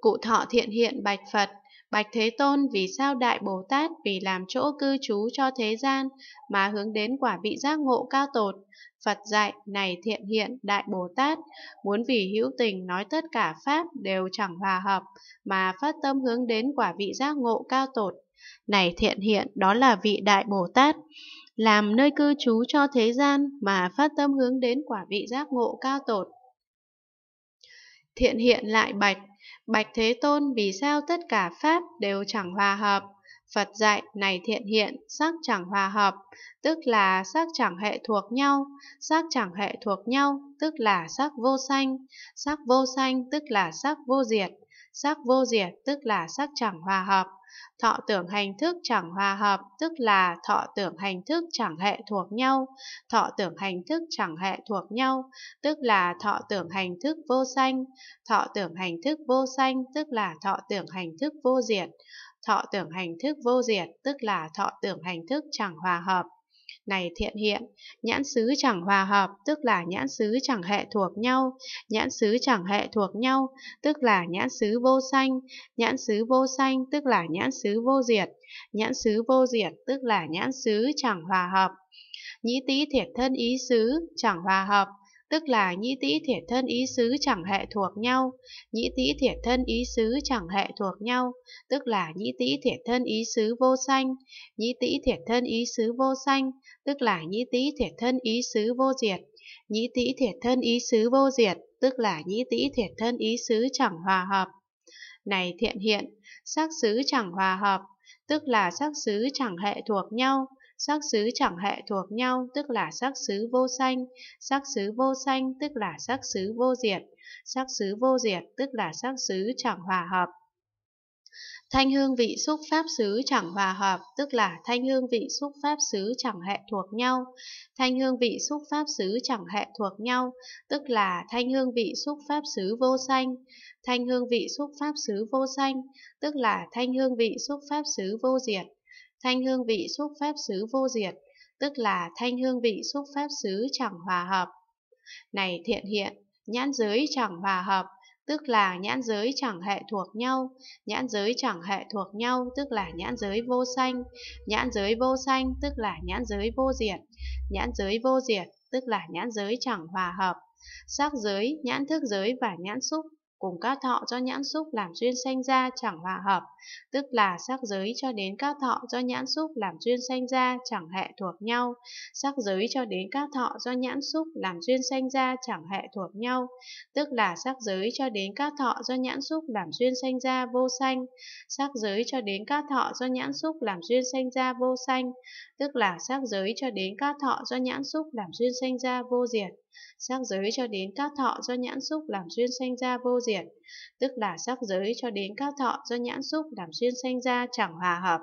Cụ thọ thiện hiện bạch Phật, Bạch Thế Tôn vì sao Đại Bồ Tát vì làm chỗ cư trú cho thế gian mà hướng đến quả vị giác ngộ cao tột. Phật dạy này thiện hiện Đại Bồ Tát, muốn vì hữu tình nói tất cả Pháp đều chẳng hòa hợp mà phát tâm hướng đến quả vị giác ngộ cao tột. Này thiện hiện đó là vị Đại Bồ Tát, làm nơi cư trú cho thế gian mà phát tâm hướng đến quả vị giác ngộ cao tột. Thiện hiện lại bạch, bạch thế tôn vì sao tất cả pháp đều chẳng hòa hợp? Phật dạy này thiện hiện, sắc chẳng hòa hợp, tức là sắc chẳng hệ thuộc nhau, sắc chẳng hệ thuộc nhau, tức là sắc vô sanh, sắc vô sanh tức là sắc vô diệt, sắc vô diệt tức là sắc chẳng hòa hợp, Thọ tưởng hành thức chẳng hòa hợp, tức là thọ tưởng hành thức chẳng hệ thuộc nhau. Thọ tưởng hành thức chẳng hệ thuộc nhau, tức là thọ tưởng hành thức vô sanh. Thọ tưởng hành thức vô sanh, tức là thọ tưởng hành thức vô diệt. Thọ tưởng hành thức vô diệt, tức là thọ tưởng hành thức chẳng hòa hợp này thiện hiện, nhãn xứ chẳng hòa hợp, tức là nhãn xứ chẳng hệ thuộc nhau, nhãn xứ chẳng hệ thuộc nhau, tức là nhãn xứ vô sanh, nhãn xứ vô sanh, tức là nhãn xứ vô diệt, nhãn xứ vô diệt, tức là nhãn xứ chẳng hòa hợp. Nhĩ tý thiệt thân ý xứ, chẳng hòa hợp, tức là nhĩ tĩ thiệt thân ý xứ chẳng hệ thuộc nhau, nhĩ tĩ thiệt thân ý xứ chẳng hệ thuộc nhau, tức là nhĩ tĩ thiệt thân ý xứ vô sanh, nhĩ tĩ thiệt thân ý xứ vô sanh, tức là nhĩ tĩ thiệt thân ý xứ vô diệt, nhĩ tĩ thiệt thân ý xứ vô diệt, tức là nhĩ tĩ thiệt thân ý xứ chẳng hòa hợp. Này thiện hiện, sắc xứ chẳng hòa hợp, tức là sắc xứ chẳng hệ thuộc nhau, Sắc xứ chẳng hệ thuộc nhau tức là sắc xứ vô sanh, sắc xứ vô sanh tức là sắc xứ vô diệt, sắc xứ vô diệt tức là sắc xứ chẳng hòa hợp. Thanh hương vị xúc pháp xứ chẳng hòa hợp, tức là thanh hương vị xúc pháp xứ chẳng hệ thuộc nhau. Thanh hương vị xúc pháp xứ chẳng hệ thuộc nhau, tức là thanh hương vị xúc pháp xứ vô sanh. Thanh hương vị xúc pháp xứ vô sanh, tức là thanh hương vị xúc pháp xứ vô diệt thanh hương vị xúc phép xứ vô diệt, tức là thanh hương vị xúc phép xứ chẳng hòa hợp. Này thiện hiện, nhãn giới chẳng hòa hợp, tức là nhãn giới chẳng hệ thuộc nhau, nhãn giới chẳng hệ thuộc nhau tức là nhãn giới vô sanh, nhãn giới vô sanh tức là nhãn giới vô diệt, nhãn giới vô diệt tức là nhãn giới chẳng hòa hợp. Sắc giới, nhãn thức giới và nhãn xúc cùng các thọ do nhãn xúc làm duyên sanh ra chẳng hòa hợp, tức là sắc giới cho đến các thọ do nhãn xúc làm duyên sanh ra chẳng hệ thuộc nhau, sắc giới cho đến các thọ do nhãn xúc làm duyên sanh ra chẳng hệ thuộc nhau, tức là sắc giới cho đến các thọ do nhãn xúc làm duyên sanh ra vô sanh, sắc giới cho đến các thọ do nhãn xúc làm duyên sanh ra vô sanh, tức là sắc giới cho đến các thọ do nhãn xúc làm duyên sanh ra vô diệt, sắc giới cho đến các thọ do nhãn xúc làm duyên sanh ra vô diệt thiệt, tức là sắc giới cho đến cao thọ do nhãn xúc làm xuyên sanh ra chẳng hòa hợp.